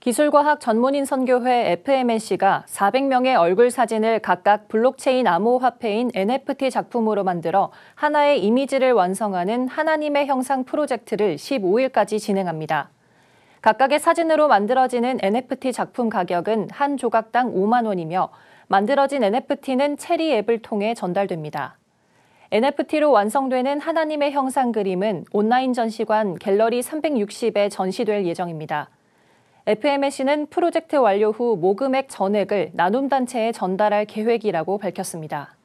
기술과학 전문인 선교회 FMNC가 400명의 얼굴 사진을 각각 블록체인 암호화폐인 NFT 작품으로 만들어 하나의 이미지를 완성하는 하나님의 형상 프로젝트를 15일까지 진행합니다. 각각의 사진으로 만들어지는 NFT 작품 가격은 한 조각당 5만 원이며 만들어진 NFT는 체리 앱을 통해 전달됩니다. NFT로 완성되는 하나님의 형상 그림은 온라인 전시관 갤러리 360에 전시될 예정입니다. FMC는 프로젝트 완료 후 모금액 전액을 나눔단체에 전달할 계획이라고 밝혔습니다.